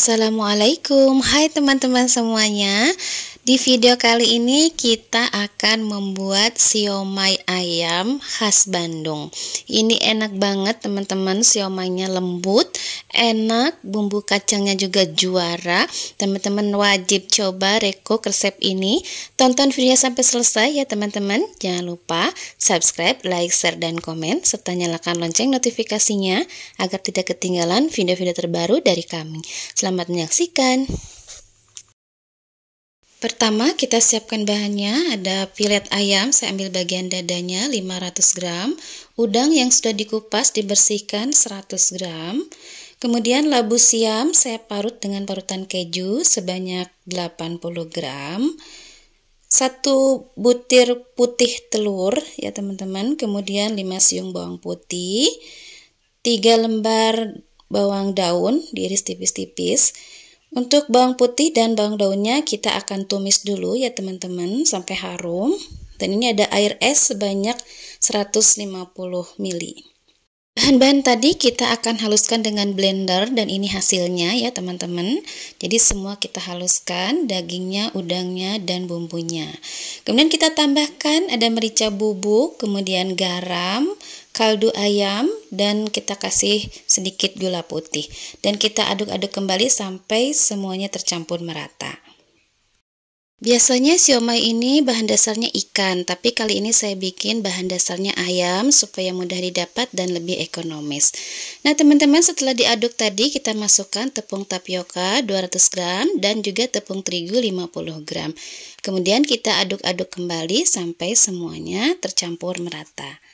Assalamualaikum, hai teman-teman semuanya Di video kali ini kita akan membuat siomay ayam khas Bandung Ini enak banget teman-teman, siomaynya lembut, enak, bumbu kacangnya juga juara Teman-teman wajib coba reko resep ini Tonton video sampai selesai ya teman-teman Jangan lupa subscribe, like, share, dan komen Serta nyalakan lonceng notifikasinya Agar tidak ketinggalan video-video terbaru dari kami Selamat Selamat menyaksikan. Pertama kita siapkan bahannya, ada filet ayam, saya ambil bagian dadanya 500 gram, udang yang sudah dikupas dibersihkan 100 gram, kemudian labu siam saya parut dengan parutan keju sebanyak 80 gram, satu butir putih telur ya teman-teman, kemudian 5 siung bawang putih, 3 lembar bawang daun diiris tipis-tipis. Untuk bawang putih dan bawang daunnya kita akan tumis dulu ya teman-teman sampai harum. Dan ini ada air es sebanyak 150 ml. Bahan-bahan tadi kita akan haluskan dengan blender dan ini hasilnya ya teman-teman. Jadi semua kita haluskan dagingnya, udangnya, dan bumbunya. Kemudian kita tambahkan ada merica bubuk, kemudian garam, kaldu ayam dan kita kasih sedikit gula putih dan kita aduk-aduk kembali sampai semuanya tercampur merata. Biasanya siomay ini bahan dasarnya ikan, tapi kali ini saya bikin bahan dasarnya ayam supaya mudah didapat dan lebih ekonomis. Nah teman-teman setelah diaduk tadi kita masukkan tepung tapioka 200 gram dan juga tepung terigu 50 gram. Kemudian kita aduk-aduk kembali sampai semuanya tercampur merata.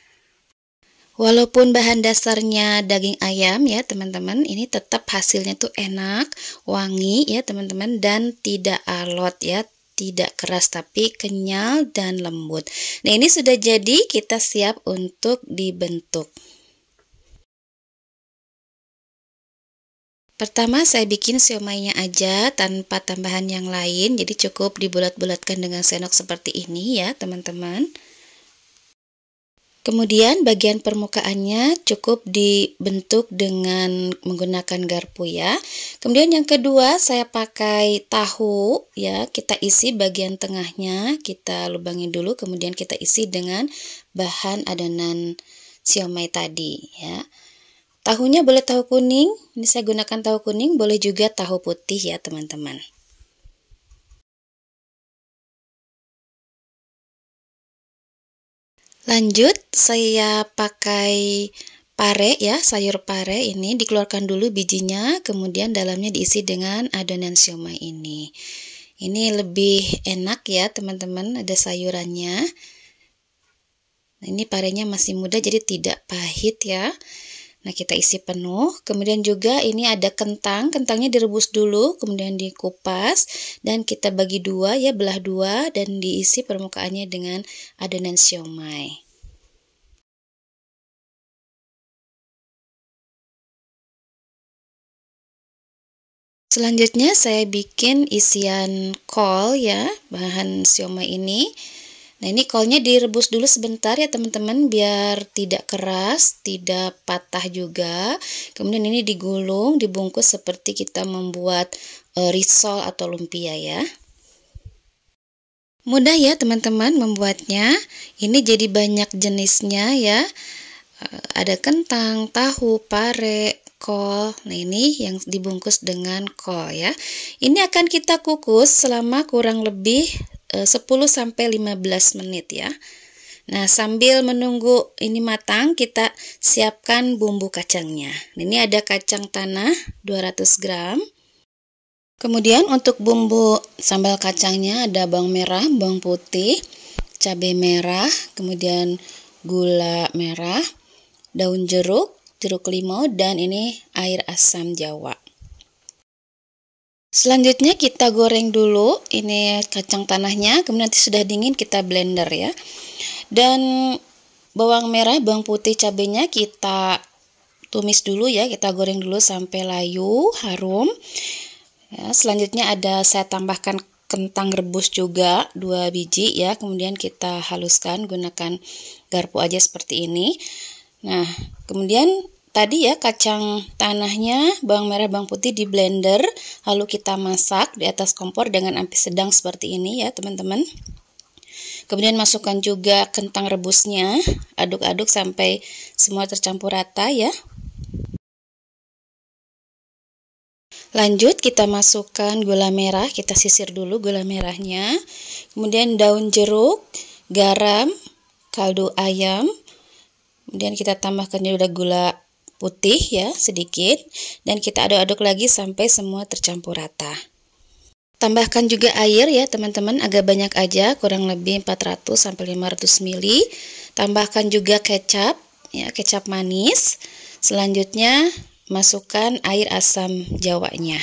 Walaupun bahan dasarnya daging ayam ya teman-teman, ini tetap hasilnya tuh enak, wangi ya teman-teman dan tidak alot ya, tidak keras tapi kenyal dan lembut. Nah, ini sudah jadi, kita siap untuk dibentuk. Pertama saya bikin siomaynya aja tanpa tambahan yang lain, jadi cukup dibulat-bulatkan dengan sendok seperti ini ya teman-teman. Kemudian bagian permukaannya cukup dibentuk dengan menggunakan garpu ya. Kemudian yang kedua saya pakai tahu ya, kita isi bagian tengahnya, kita lubangi dulu kemudian kita isi dengan bahan adonan siomay tadi ya. Tahunya boleh tahu kuning, ini saya gunakan tahu kuning, boleh juga tahu putih ya teman-teman. Lanjut, saya pakai pare ya, sayur pare ini dikeluarkan dulu bijinya, kemudian dalamnya diisi dengan adonan siomay ini. Ini lebih enak ya teman-teman, ada sayurannya. Nah, ini parenya masih muda jadi tidak pahit ya. Nah, kita isi penuh. Kemudian juga ini ada kentang. Kentangnya direbus dulu, kemudian dikupas. Dan kita bagi dua, ya belah dua. Dan diisi permukaannya dengan adonan siomay. Selanjutnya saya bikin isian kol ya, bahan siomay ini. Nah ini kolnya direbus dulu sebentar ya teman-teman biar tidak keras, tidak patah juga. Kemudian ini digulung, dibungkus seperti kita membuat e, risol atau lumpia ya. Mudah ya teman-teman membuatnya. Ini jadi banyak jenisnya ya. Eh, ada kentang, tahu, pare, kol. Nah, ini yang dibungkus dengan kol ya. Ini akan kita kukus selama kurang lebih 10 eh, sampai 15 menit ya. Nah, sambil menunggu ini matang, kita siapkan bumbu kacangnya. Ini ada kacang tanah 200 gram. Kemudian untuk bumbu sambal kacangnya ada bawang merah, bawang putih, cabai merah, kemudian gula merah, daun jeruk, jeruk limau, dan ini air asam jawa. Selanjutnya kita goreng dulu ini kacang tanahnya, kemudian nanti sudah dingin kita blender ya. Dan bawang merah, bawang putih, cabenya kita tumis dulu ya, kita goreng dulu sampai layu, harum. Ya, selanjutnya ada saya tambahkan kentang rebus juga dua biji ya kemudian kita haluskan gunakan garpu aja seperti ini Nah, kemudian tadi ya kacang tanahnya, bawang merah, bawang putih di blender, lalu kita masak di atas kompor dengan api sedang seperti ini ya, teman-teman. Kemudian masukkan juga kentang rebusnya, aduk-aduk sampai semua tercampur rata ya. Lanjut kita masukkan gula merah, kita sisir dulu gula merahnya. Kemudian daun jeruk, garam, kaldu ayam, Kemudian kita tambahkan juga gula putih ya sedikit dan kita aduk-aduk lagi sampai semua tercampur rata. Tambahkan juga air ya teman-teman agak banyak aja kurang lebih 400 sampai 500 ml. Tambahkan juga kecap ya kecap manis. Selanjutnya masukkan air asam jawanya.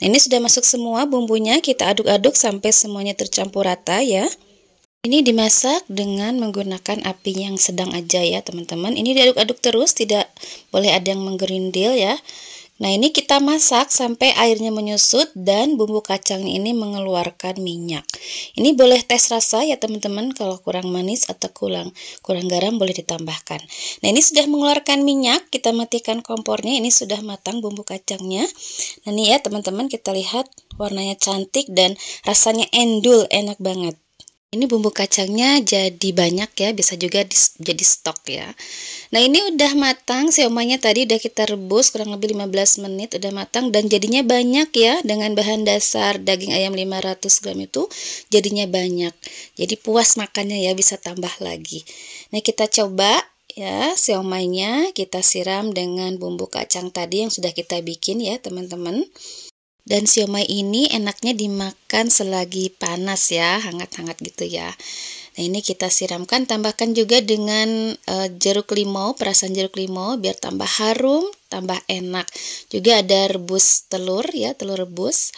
Nah, ini sudah masuk semua bumbunya, kita aduk-aduk sampai semuanya tercampur rata ya. Ini dimasak dengan menggunakan api yang sedang aja ya teman-teman. Ini diaduk-aduk terus, tidak boleh ada yang menggerindil ya. Nah ini kita masak sampai airnya menyusut dan bumbu kacang ini mengeluarkan minyak. Ini boleh tes rasa ya teman-teman kalau kurang manis atau kurang kurang garam boleh ditambahkan. Nah ini sudah mengeluarkan minyak, kita matikan kompornya, ini sudah matang bumbu kacangnya. Nah ini ya teman-teman kita lihat warnanya cantik dan rasanya endul enak banget. Ini bumbu kacangnya jadi banyak ya, bisa juga di, jadi stok ya. Nah ini udah matang, siomanya tadi udah kita rebus kurang lebih 15 menit, udah matang dan jadinya banyak ya dengan bahan dasar daging ayam 500 gram itu jadinya banyak. Jadi puas makannya ya, bisa tambah lagi. Nah kita coba ya siomanya kita siram dengan bumbu kacang tadi yang sudah kita bikin ya teman-teman. Dan siomay ini enaknya dimakan selagi panas ya, hangat-hangat gitu ya. Nah ini kita siramkan, tambahkan juga dengan e, jeruk limau, perasan jeruk limau biar tambah harum, tambah enak. Juga ada rebus telur ya, telur rebus.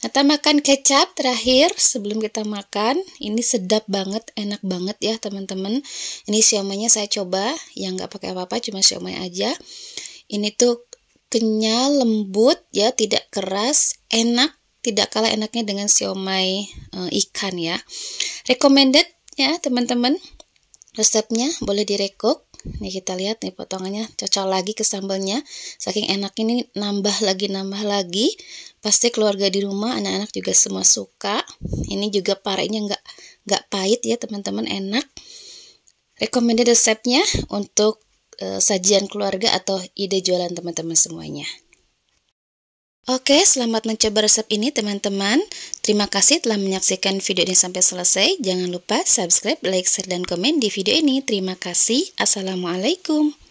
Nah tambahkan kecap terakhir sebelum kita makan. Ini sedap banget, enak banget ya teman-teman. Ini siomaynya saya coba, yang nggak pakai apa-apa, cuma siomay aja. Ini tuh kenyal, lembut ya, tidak keras, enak, tidak kalah enaknya dengan siomay e, ikan ya. Recommended ya teman-teman. Resepnya boleh direkuk. Nih kita lihat nih potongannya cocok lagi ke sambalnya. Saking enak ini nambah lagi nambah lagi. Pasti keluarga di rumah anak-anak juga semua suka. Ini juga parenya nggak nggak pahit ya teman-teman enak. Recommended resepnya untuk Eh, sajian keluarga atau ide jualan teman-teman semuanya. Oke, selamat mencoba resep ini teman-teman. Terima kasih telah menyaksikan video ini sampai selesai. Jangan lupa subscribe, like, share, dan komen di video ini. Terima kasih. Assalamualaikum.